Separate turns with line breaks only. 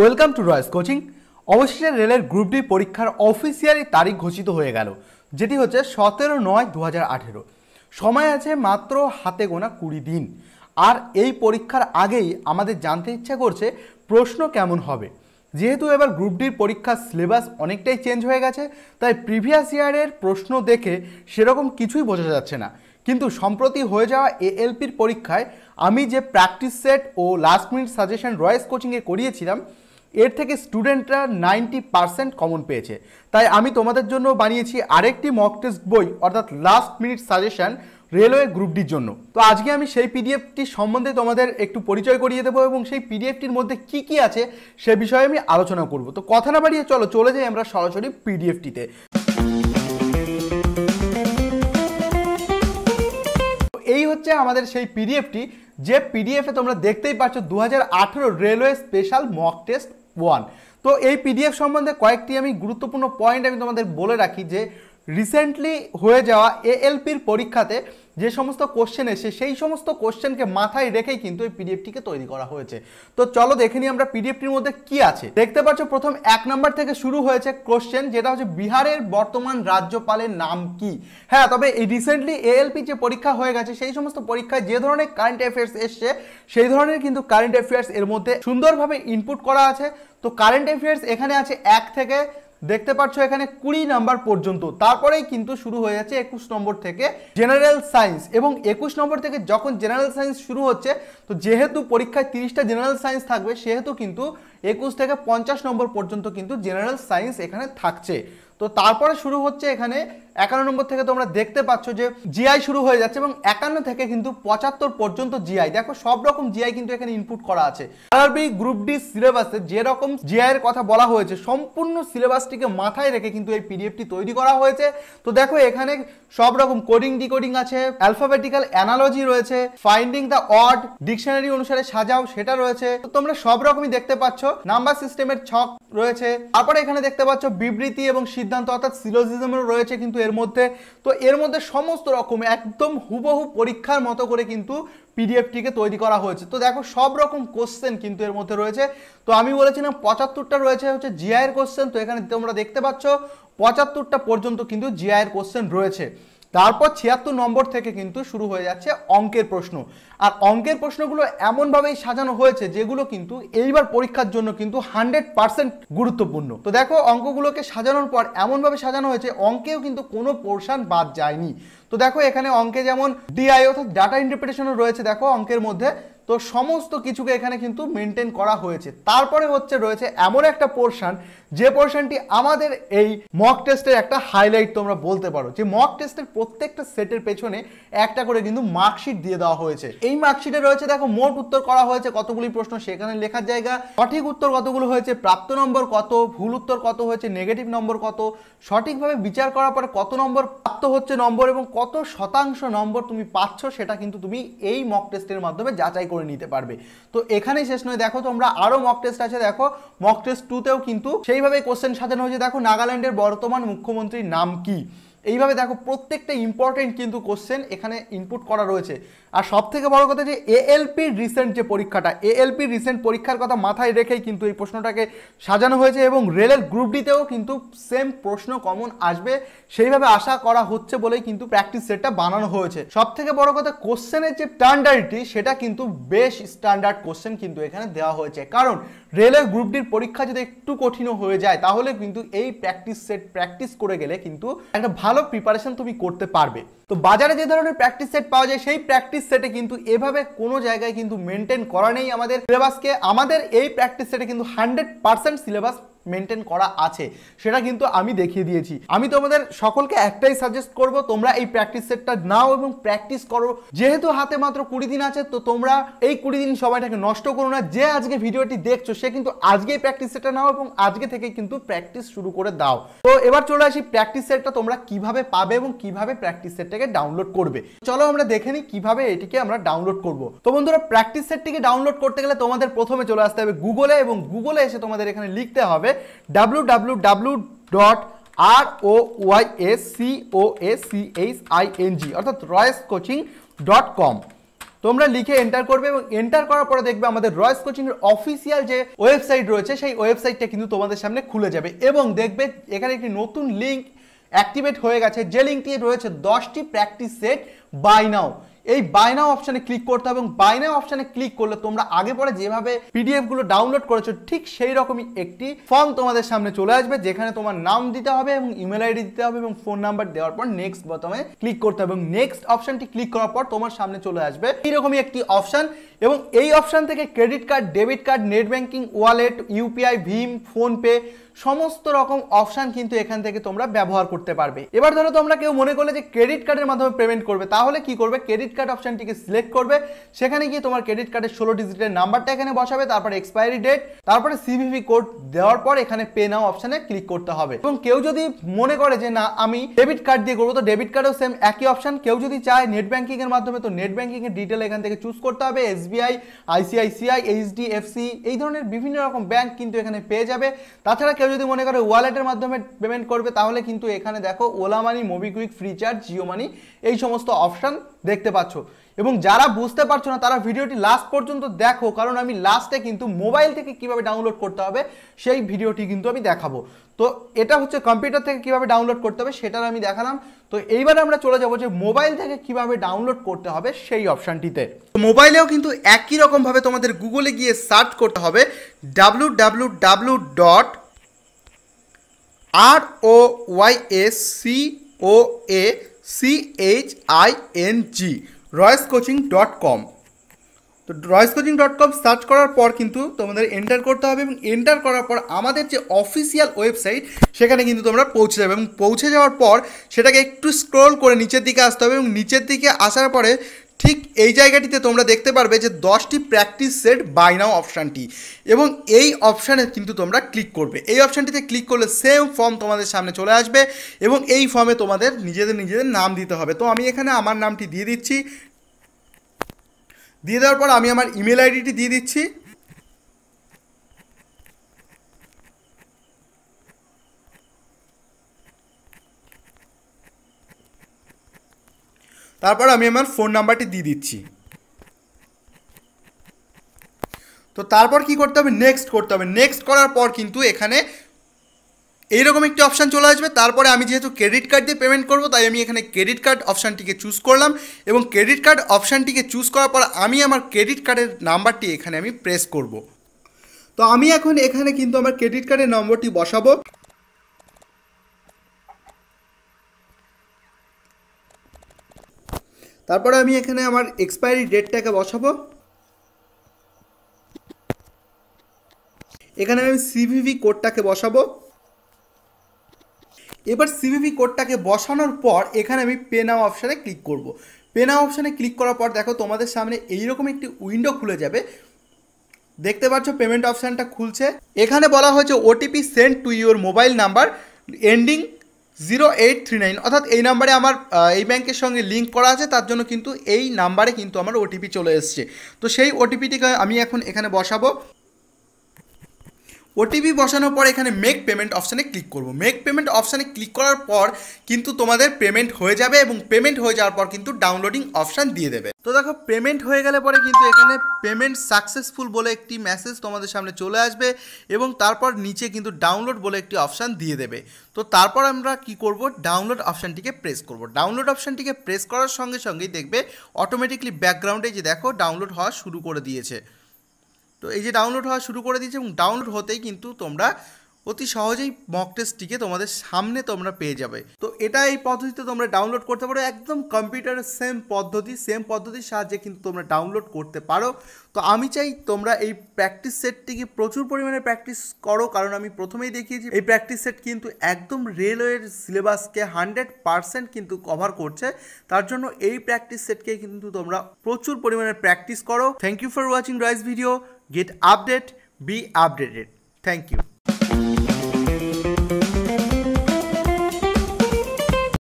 Welcome to Royce coaching অবশেষে রেলের group D পরীক্ষার অফিসিয়ালি তারিখ ঘোষিত হয়ে গেল যেটি হচ্ছে সতেরো নয় দু সময় আছে মাত্র হাতে গোনা কুড়ি দিন আর এই পরীক্ষার আগেই আমাদের জানতে ইচ্ছা করছে প্রশ্ন কেমন হবে যেহেতু এবার গ্রুপ ডির পরীক্ষার সিলেবাস অনেকটাই চেঞ্জ হয়ে গেছে তাই প্রিভিয়াস ইয়ারের প্রশ্ন দেখে সেরকম কিছুই বোঝা যাচ্ছে না কিন্তু সম্প্রতি হয়ে যাওয়া এএলপির পরীক্ষায় আমি যে প্র্যাকটিস সেট ও লাস্ট মিনিট সাজেশন রয়েস কোচিংয়ে করিয়েছিলাম এর থেকে স্টুডেন্টরা নাইনটি পারসেন্ট কমন পেয়েছে তাই আমি তোমাদের জন্য বানিয়েছি আরেকটি মক টেস্ট বই অর্থাৎ লাস্ট মিনিট সাজেশান রেলওয়ে গ্রুপটির জন্য তো আজকে আমি সেই পিডিএফটি সম্বন্ধে তোমাদের একটু পরিচয় করিয়ে দেবো এবং সেই পিডিএফটির মধ্যে কি কি আছে সে বিষয়ে আমি আলোচনা করব তো কথা না বাড়িয়ে চলো চলে যাই আমরা সরাসরি পিডিএফটিতে এই হচ্ছে আমাদের সেই পিডিএফটি যে পিডিএফে তোমরা দেখতেই পাচ্ছ দু railway special mock test one তো এই পিডিএফ সম্বন্ধে কয়েকটি আমি গুরুত্বপূর্ণ পয়েন্ট আমি তোমাদের বলে রাখি যে রিসেন্টলি হয়ে যাওয়া এএলপির পরীক্ষাতে যে সমস্ত কোশ্চেন এসে সেই সমস্ত কোশ্চেনকে মাথায় রেখেই কিন্তু এই পিডিএফটিকে তৈরি করা হয়েছে তো চলো দেখে নিই আমরা পিডিএফটির মধ্যে কি আছে দেখতে পাচ্ছ প্রথম এক নম্বর থেকে শুরু হয়েছে কোশ্চেন যেটা হচ্ছে বিহারের বর্তমান রাজ্যপালের নাম কি হ্যাঁ তবে এই রিসেন্টলি এএলপি যে পরীক্ষা হয়ে গেছে সেই সমস্ত পরীক্ষায় যে ধরনের কারেন্ট অ্যাফেয়ার্স এসছে সেই ধরনের কিন্তু কারেন্ট অ্যাফেয়ার্স এর মধ্যে সুন্দরভাবে ইনপুট করা আছে তো কারেন্ট অ্যাফেয়ার্স এখানে আছে এক থেকে দেখতে পাচ্ছ এখানে কুড়ি নাম্বার পর্যন্ত তারপরেই কিন্তু শুরু হয়ে যাচ্ছে একুশ নম্বর থেকে জেনারেল সায়েন্স এবং একুশ নম্বর থেকে যখন জেনারেল সায়েন্স শুরু হচ্ছে তো যেহেতু পরীক্ষায় তিরিশটা জেনারেল সায়েন্স থাকবে সেহেতু কিন্তু একুশ থেকে পঞ্চাশ নম্বর পর্যন্ত কিন্তু জেনারেল সায়েন্স এখানে থাকছে তো তারপরে শুরু হচ্ছে এখানে একান্ন নম্বর থেকে তোমরা দেখতে পাচ্ছ যে জিআই শুরু হয়ে যাচ্ছে এবং একান্ন থেকে কিন্তু পঁচাত্তর পর্যন্ত জিআই দেখো সব রকম জিআই কিন্তু এখানে ইনপুট করা আছে আরবি গ্রুপ ডি সিলেবাসে যে রকম জিআই এর কথা বলা হয়েছে সম্পূর্ণ সিলেবাসটিকে মাথায় রেখে কিন্তু এই পিডিএফটি তৈরি করা হয়েছে তো দেখো এখানে সব রকম কোডিং ডিকোডিং আছে অ্যালফাবেটিক্যাল অ্যানালজি রয়েছে ফাইন্ডিং দ্য অড ডিকশনারি অনুসারে সাজাও সেটা রয়েছে তো তোমরা সব রকমই দেখতে পাচ্ছ নাম্বার সিস্টেমের ছক রয়েছে তারপরে এখানে দেখতে পাচ্ছ বিবৃতি এবং সিদ্ধান্ত অর্থাৎ সিলোজিজমেরও রয়েছে কিন্তু এর মধ্যে তো এর মধ্যে সমস্ত রকম একদম হুবহু পরীক্ষার মতো করে কিন্তু পিডিএফটিকে তৈরি করা হয়েছে তো দেখো সব রকম কোশ্চেন কিন্তু এর মধ্যে রয়েছে তো আমি বলেছিলাম পঁচাত্তরটা রয়েছে হচ্ছে জিআইয়ের কোশ্চেন তো এখানে তোমরা দেখতে পাচ্ছ পঁচাত্তরটা পর্যন্ত কিন্তু জিআইয়ের কোশ্চেন রয়েছে তারপর ছিয়াত্তর নম্বর থেকে কিন্তু শুরু হয়ে যাচ্ছে অঙ্কের প্রশ্ন আর অঙ্কের প্রশ্নগুলো এমনভাবেই সাজানো হয়েছে যেগুলো কিন্তু এইবার পরীক্ষার জন্য কিন্তু হান্ড্রেড পার্সেন্ট গুরুত্বপূর্ণ তো দেখো অঙ্কগুলোকে সাজানোর পর এমনভাবে সাজানো হয়েছে অঙ্কেও কিন্তু কোনো পোর্শন বাদ যায়নি তো দেখো এখানে অঙ্কে যেমন ডিআই অর্থাৎ ডাটা ইন্টারপ্রিটেশনও রয়েছে দেখো অঙ্কের মধ্যে তো সমস্ত কিছুকে এখানে কিন্তু মেনটেন করা হয়েছে তারপরে হচ্ছে রয়েছে এমন একটা পোর্শন যে পোর্শনটি আমাদের এই মক টেস্টের একটা হাইলাইট তোমরা বলতে পারো যে মক টেস্টের প্রত্যেকটা সেটের পেছনে একটা করে কিন্তু মার্কশিট দিয়ে দেওয়া হয়েছে এই মার্কশিটে রয়েছে দেখো মোট উত্তর করা হয়েছে কতগুলি প্রশ্ন সেখানে লেখার জায়গা সঠিক উত্তর কতগুলো হয়েছে প্রাপ্ত নম্বর কত ভুল উত্তর কত হয়েছে নেগেটিভ নম্বর কত সঠিকভাবে বিচার করার পরে কত নম্বর প্রাপ্ত হচ্ছে নম্বর এবং কত শতাংশ নম্বর তুমি পাচ্ছ সেটা কিন্তু তুমি এই মক টেস্টের মাধ্যমে যাচাই করে করে নিতে পারবে তো এখানেই শেষ নয় দেখো তোমরা আরও মক টেস্ট আছে দেখো মক টেস্ট টুতেও কিন্তু সেইভাবে কোশ্চেন সাজানো হয়েছে দেখো নাগাল্যান্ডের বর্তমান মুখ্যমন্ত্রীর নাম কি এইভাবে দেখো প্রত্যেকটা ইম্পর্টেন্ট কিন্তু কোশ্চেন এখানে ইনপুট করা রয়েছে আর সব থেকে বড় কথা যে এএলপির রিসেন্ট যে পরীক্ষাটা এএলপির রিসেন্ট পরীক্ষার কথা মাথায় রেখেই কিন্তু এই প্রশ্নটাকে সাজানো হয়েছে এবং রেলের গ্রুপ ডিতেও কিন্তু সেম প্রশ্ন কমন আসবে সেইভাবে আশা করা হচ্ছে বলেই কিন্তু প্র্যাকটিস সেটটা বানানো হয়েছে সব থেকে বড় কথা কোশ্চেনের যে স্ট্যান্ডার্ডটি সেটা কিন্তু বেশ স্ট্যান্ডার্ড কোশ্চেন কিন্তু এখানে দেওয়া হয়েছে কারণ রেলের গ্রুপটির পরীক্ষা যদি একটু কঠিনও হয়ে যায় তাহলে কিন্তু এই প্র্যাকটিস সেট প্র্যাকটিস করে গেলে কিন্তু একটা ভালো ভালো প্রিপারেশন তুমি করতে পারবে তো বাজারে যে ধরনের প্র্যাকটিস সেট পাওয়া যায় সেই প্র্যাকটিস সেটে কিন্তু এভাবে কোনো জায়গায় কিন্তু মেনটেন করা নেই আমাদের সিলেবাসকে আমাদের এই প্র্যাকটিস সেটে কিন্তু হান্ড্রেড পার্সেন্ট সিলেবাস মেনটেন করা আছে সেটা কিন্তু আমি দেখিয়ে দিয়েছি আমি তোমাদের সকলকে একটাই সাজেস্ট করব তোমরা এই প্র্যাকটিস সেটটা নাও এবং প্র্যাকটিস করো যেহেতু হাতে মাত্র কুড়ি দিন আছে তো তোমরা এই কুড়ি দিন সবাইটাকে নষ্ট করো না যে আজকে ভিডিওটি দেখছো সে কিন্তু আজকেই প্র্যাকটিস সেটটা নাও এবং আজকে থেকে কিন্তু প্র্যাকটিস শুরু করে দাও তো এবার চলে আসি প্র্যাকটিস সেটটা তোমরা কিভাবে পাবে এবং কিভাবে প্র্যাকটিস সেটটাকে ডাউনলোড করবে চলো আমরা দেখে নিই কিভাবে এটিকে আমরা ডাউনলোড করব তো বন্ধুরা প্র্যাকটিস সেটটিকে ডাউনলোড করতে গেলে তোমাদের প্রথমে চলে আসতে হবে গুগলে এবং গুগলে এসে তোমাদের এখানে লিখতে হবে W W W dot R O Y S C O S C H I N G অর্থাৎ রয়েস কোচিং ডট কম তোমরা লিখে এন্টার করবে এবং এন্টার করার পরে দেখবে আমাদের রয়েস কোচিংয়ের অফিসিয়াল যে ওয়েবসাইট রয়েছে সেই ওয়েবসাইটটা কিন্তু তোমাদের সামনে খুলে যাবে এবং দেখবে এখানে একটি নতুন লিঙ্ক অ্যাক্টিভেট হয়ে গেছে যে লিঙ্কটি রয়েছে দশটি প্র্যাকটিস সেট বাই নাও এই বাইনাও অপশানে ক্লিক করতে হবে এবং বাইনাও অপশানে ক্লিক করলে তোমরা আগে পরে যেভাবে পিডিএফ গুলো ডাউনলোড করেছো ঠিক সেই রকমই একটি ফর্ম তোমাদের সামনে চলে আসবে যেখানে তোমার নাম দিতে হবে এবং ইমেল আইডি দিতে হবে এবং ফোন নাম্বার দেওয়ার পর নেক্সট বোতামে ক্লিক করতে হবে এবং নেক্সট অপশানটি ক্লিক করার পর তোমার সামনে চলে আসবে এইরকমই একটি অপশান এবং এই অপশান থেকে credit card debit card net banking wallet UPI ভিম ফোনপে সমস্ত রকম অপশান কিন্তু এখান থেকে তোমরা ব্যবহার করতে পারবে এবার ধরো তোমরা কেউ মনে করলে যে ক্রেডিট কার্ডের মাধ্যমে পেমেন্ট করবে তাহলে কি করবে ক্রেডিট কার্ড অপশানটিকে সিলেক্ট করবে সেখানে গিয়ে তোমার ক্রেডিট কার্ডের ষোলো ডিজিটের নাম্বারটা এখানে বসাবে তারপরে এক্সপায়ারি ডেট তারপরে সিভিভি কোড দেওয়ার পর এখানে পে নাও অপশানে ক্লিক করতে হবে এবং কেউ যদি মনে করে যে না আমি ডেবিট কার্ড দিয়ে করবো তো ডেবিট কার্ডেও সেম একই অপশান কেউ যদি চায় নেট ব্যাঙ্কিং এর মাধ্যমে তো নেট ব্যাঙ্কিং এর ডিটেল এখান থেকে চুজ করতে হবে এসবিআই আইসিআইসিআই এইচডিএফসি এই ধরনের বিভিন্ন রকম ব্যাংক কিন্তু এখানে পেয়ে যাবে তাছাড়া কেউ যদি মনে করে ওয়ালেটের মাধ্যমে পেমেন্ট করবে তাহলে কিন্তু এখানে দেখো Ola money MobiKwik FreeCharge Jio money এই সমস্ত অপশান দেখতে পাচ্ছ এবং যারা বুঝতে পারছো না তারা ভিডিওটি লাস্ট পর্যন্ত দেখো কারণ আমি লাস্টে কিন্তু মোবাইল থেকে কিভাবে ডাউনলোড করতে হবে সেই ভিডিওটি কিন্তু আমি দেখাবো তো এটা হচ্ছে কম্পিউটার থেকে কিভাবে ডাউনলোড করতে হবে সেটার আমি দেখালাম তো এইবার আমরা চলে যাবো যে মোবাইল থেকে কিভাবে ডাউনলোড করতে হবে সেই অপশানটিতে মোবাইলেও কিন্তু একই রকমভাবে তোমাদের গুগলে গিয়ে সার্চ করতে হবে W W W dot R O Y S C O A C H I N G Roys coaching dot com তো Roys coaching dot com search করার পর কিন্তু তোমাদের এন্টার করতে হবে এবং এন্টার করার পর আমাদের যে অফিসিয়াল ওয়েবসাইট সেখানে কিন্তু তোমরা পৌঁছে যাবে এবং পৌঁছে যাওয়ার পর সেটাকে একটু স্ক্রোল করে নিচের দিকে আসতে হবে এবং নিচের দিকে আসার পরে ঠিক এই জায়গাটিতে তোমরা দেখতে পারবে যে দশটি প্র্যাকটিস সেট বাই নাও অপশানটি এবং এই অপশানে কিন্তু তোমরা ক্লিক করবে এই অপশানটিতে ক্লিক করলে সেম ফর্ম তোমাদের সামনে চলে আসবে এবং এই ফর্মে তোমাদের নিজেদের নিজেদের নাম দিতে হবে তো আমি এখানে আমার নামটি দিয়ে দিচ্ছি দিয়ে দেওয়ার পর আমি আমার ইমেল আইডিটি দিয়ে দিচ্ছি তারপর আমি আমার ফোন নাম্বারটি দিয়ে দিচ্ছি তো তারপর কি করতে হবে নেক্সট করতে হবে নেক্সট করার পর কিন্তু এখানে এইরকম একটি অপশান চলে আসবে তারপরে আমি যেহেতু ক্রেডিট কার্ড দিয়ে পেমেন্ট করব তাই আমি এখানে ক্রেডিট কার্ড অপশানটিকে চুজ করলাম এবং ক্রেডিট কার্ড অপশানটিকে চুজ করার পর আমি আমার ক্রেডিট কার্ডের নাম্বারটি এখানে আমি প্রেস করব তো আমি এখন এখানে কিন্তু আমার ক্রেডিট কার্ডের নম্বরটি বসাবো তারপরে আমি এখানে আমার এক্সপায়ারি ডেটটাকে বসাবো এখানে আমি সিভিভি কোডটাকে বসাবো এবার সিভিভি কোডটাকে বসানোর পর এখানে আমি পে নাও অপশানে ক্লিক করব। পে নাও অপশানে ক্লিক করার পর দেখো তোমাদের সামনে এইরকম একটি উইন্ডো খুলে যাবে দেখতে পাচ্ছ পেমেন্ট অপশানটা খুলছে এখানে বলা হয়েছে OTP send to your mobile number ending zero eight three nine অর্থাৎ এই নাম্বারে আমার এই ব্যাংকের সঙ্গে লিঙ্ক করা আছে তার জন্য কিন্তু এই নাম্বারে কিন্তু আমার ওটিপি চলে এসছে তো সেই ওটিপিটিকে আমি এখন এখানে বসাবো ওটিপি বসানোর পর এখানে মেক পেমেন্ট অপশানে ক্লিক করব মেক পেমেন্ট অপশানে ক্লিক করার পর কিন্তু তোমাদের পেমেন্ট হয়ে যাবে এবং পেমেন্ট হয়ে যাওয়ার পর কিন্তু ডাউনলোডিং অপশান দিয়ে দেবে তো দেখো পেমেন্ট হয়ে গেলে পরে কিন্তু এখানে পেমেন্ট সাকসেসফুল বলে একটি মেসেজ তোমাদের সামনে চলে আসবে এবং তারপর নিচে কিন্তু ডাউনলোড বলে একটি অপশান দিয়ে দেবে তো তারপর আমরা কি করব ডাউনলোড অপশানটিকে প্রেস করব ডাউনলোড অপশানটিকে প্রেস করার সঙ্গে সঙ্গেই দেখবে অটোমেটিকলি ব্যাকগ্রাউন্ডে যে দেখো ডাউনলোড হওয়া শুরু করে দিয়েছে তো এই যে ডাউনলোড হওয়া শুরু করে দিয়েছে এবং ডাউনলোড হতেই কিন্তু তোমরা অতি সহজেই মক টেস্টটিকে তোমাদের সামনে তোমরা পেয়ে যাবে তো এটা এই পদ্ধতিতে তোমরা ডাউনলোড করতে পারো একদম কম্পিউটারের সেম পদ্ধতি সেম পদ্ধতির সাহায্যে কিন্তু তোমরা ডাউনলোড করতে পারো তো আমি চাই তোমরা এই প্র্যাকটিস সেটটিকে প্রচুর পরিমাণে প্র্যাকটিস করো কারণ আমি প্রথমেই দেখিয়েছি এই প্র্যাকটিস সেট কিন্তু একদম রেলওয়ের সিলেবাসকে হান্ড্রেড পারসেন্ট কিন্তু কভার করছে তার জন্য এই প্র্যাকটিস সেটকে কিন্তু তোমরা প্রচুর পরিমাণে প্র্যাকটিস করো thank you for watching Rice video Get update, be updated. Thank you.